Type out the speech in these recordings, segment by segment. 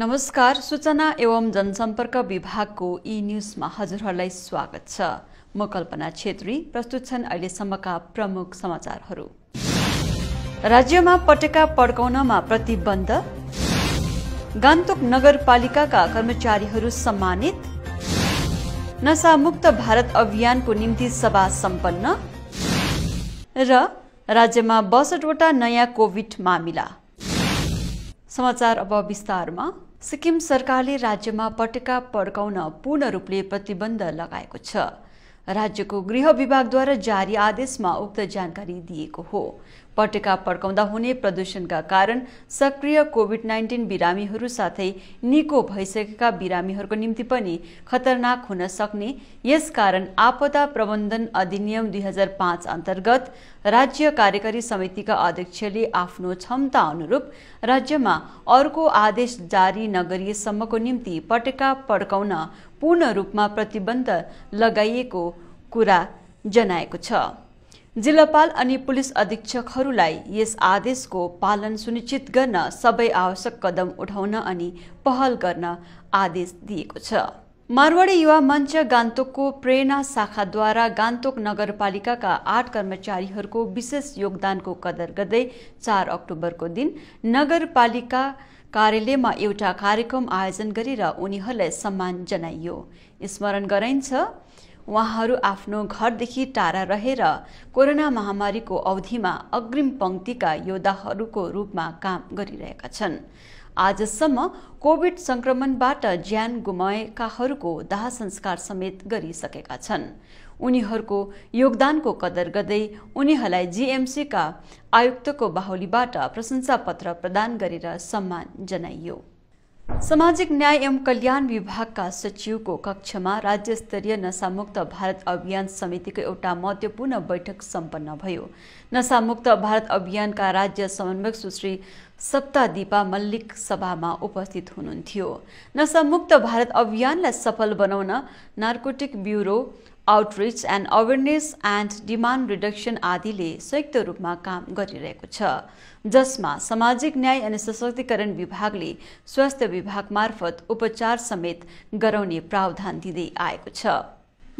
नमस्कार सूचना एवं जनसम्पर्क विभागको ई न्युजमा हजुरहरूलाई स्वागत छ म कल्पना छेत्री प्रस्तुत छन् अहिलेसम्मका प्रमुख समाचारहरू राज्यमा पटेका पड्काउनमा प्रतिबन्ध गान्तोक नगरपालिकाका कर्मचारीहरू सम्मानित मुक्त भारत अभियानको निम्ति सभा सम्पन्न र राज्यमा बसठवटा नयाँ कोविड मामिला समाचार अब विस्तारमा सिक्किम सरकारले राज्यमा पटेका पड्काउन पूर्ण रूपले प्रतिबन्ध लगाएको छ राज्यको गृह विभागद्वारा जारी आदेशमा उक्त जानकारी दिएको हो पटेका पड्काउँदा हुने प्रदूषणका कारण सक्रिय कोभिड नाइन्टिन बिरामीहरू साथै निको भइसकेका बिरामीहरूको निम्ति पनि खतरनाक हुन सक्ने यसकारण आपदा प्रबन्धन अधिनियम दुई हजार पाँच अन्तर्गत राज्य कार्यकारी समितिका अध्यक्षले आफ्नो क्षमता अनुरूप राज्यमा अर्को आदेश जारी नगरिएसम्मको निम्ति पटेका पड्काउन पूर्ण रूपमा प्रतिबन्ध लगाइएको कुरा जनाएको छ जिल्लापाल अनि पुलिस अधीक्षकहरूलाई यस आदेशको पालन सुनिश्चित गर्न सबै आवश्यक कदम उठाउन अनि पहल गर्न आदेश दिएको छ मारवाडी युवा मञ्च गान्तोकको प्रेरणा शाखाद्वारा गान्तोक नगरपालिकाका आठ कर्मचारीहरूको विशेष योगदानको कदर गर्दै चार अक्टोबरको दिन नगरपालिका कार्यालयमा एउटा कार्यक्रम आयोजन गरेर उनीहरूलाई सम्मान जनाइयो स्मरण गराइन्छ उहाँहरू आफ्नो घरदेखि टाढा रहेर कोरोना महामारीको अवधिमा अग्रिम पङ्क्तिका योद्धाहरूको रूपमा काम गरिरहेका छन् आजसम्म कोविड संक्रमणबाट ज्यान गुमाएकाहरूको दाह संस्कार समेत गरिसकेका छन् उनीहरूको योगदानको कदर गर्दै उनीहरूलाई जीएमसीका आयुक्तको बाहुलीबाट प्रशंसा पत्र प्रदान गरेर सम्मान जनाइयो सामाजिक न्याय एवं कल्याण विभागका सचिवको कक्षमा राज्य स्तरीय नशामुक्त भारत अभियान समितिको एउटा महत्वपूर्ण बैठक सम्पन्न भयो नशामुक्त भारत अभियानका राज्य समन्वयक सुश्री दिपा मल्लिक सभामा उपस्थित हुनुहुन्थ्यो नशामुक्त भारत अभियानलाई सफल बनाउन narcotic bureau outreach and awareness and demand reduction आदिले संयुक्त रूपमा काम गरिरहेको छ जसमा सामाजिक न्याय अनि सशक्तिकरण विभागले स्वास्थ्य विभाग मार्फत उपचार समेत गराउने प्रावधान दिँदै आएको छ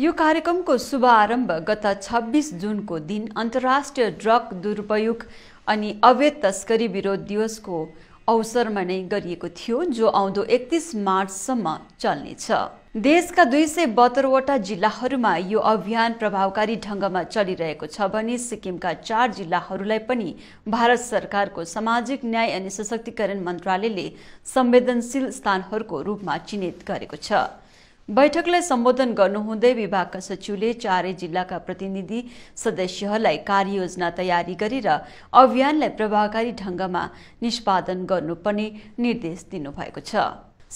यो कार्यक्रमको शुभारम्भ गत 26 जुनको दिन अन्तर्राष्ट्रिय ड्रग दुरुपयोग अनि अवैध तस्करी विरोध दिवसको अवसरमा नै गरिएको थियो जो आउँदो एकतिस मार्चसम्म चल्नेछ देशका दुई सय बहत्तरवटा जिल्लाहरूमा यो अभियान प्रभावकारी ढङ्गमा चलिरहेको छ भने सिक्किमका चार जिल्लाहरूलाई पनि भारत सरकारको सामाजिक न्याय अनि सशक्तिकरण मन्त्रालयले संवेदनशील स्थानहरूको रूपमा चिन्हित गरेको छ बैठकलाई सम्बोधन गर्नुहुँदै विभागका सचिवले चारै जिल्लाका प्रतिनिधि सदस्यहरूलाई कार्ययोजना तयारी गरेर अभियानलाई प्रभावकारी ढंगमा निष्पादन गर्नुपर्ने निर्देश दिनुभएको छ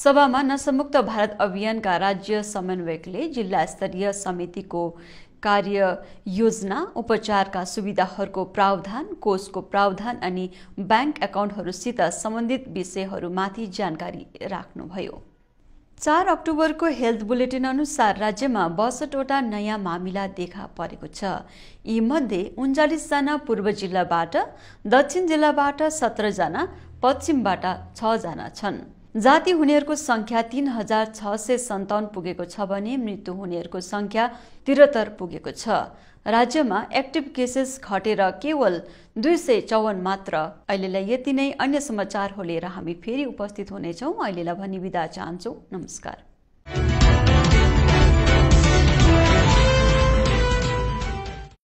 सभामा नशामुक्त भारत अभियानका राज्य समन्वयकले जिल्ला स्तरीय समितिको कार्य योजना उपचारका सुविधाहरूको प्रावधान कोषको प्रावधान अनि ब्याङ्क एकाउन्टहरूसित सम्बन्धित विषयहरूमाथि जानकारी राख्नुभयो चार अक्टोबरको हेल्थ बुलेटिन अनुसार राज्यमा बसठवटा नयाँ मामिला देखा परेको छ यीमध्ये उन्चालिसजना पूर्व जिल्लाबाट दक्षिण जिल्लाबाट सत्रजना पश्चिमबाट छजना छन् जाति हुनेहरूको सङ्ख्या तीन हजार छ सय सन्ताउन्न पुगेको छ भने मृत्यु हुनेहरूको सङ्ख्या त्रिहत्तर पुगेको छ राज्यमा एक्टिभ केसेस घटेर केवल दुई सय चौवन्न मात्र अहिलेलाई यति नै अन्य समाचारहरू लिएर हामी फेरि उपस्थित हुनेछौँ अहिलेलाई भनी विदा चाहन्छौँ नमस्कार